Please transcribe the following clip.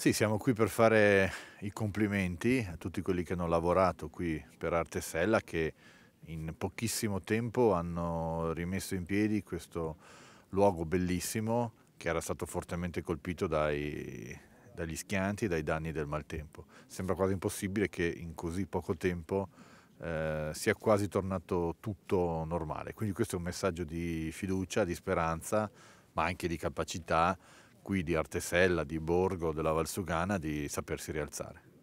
Sì, siamo qui per fare i complimenti a tutti quelli che hanno lavorato qui per Artesella che in pochissimo tempo hanno rimesso in piedi questo luogo bellissimo che era stato fortemente colpito dai, dagli schianti e dai danni del maltempo. Sembra quasi impossibile che in così poco tempo eh, sia quasi tornato tutto normale. Quindi questo è un messaggio di fiducia, di speranza, ma anche di capacità qui di Artesella, di Borgo, della Valsugana di sapersi rialzare.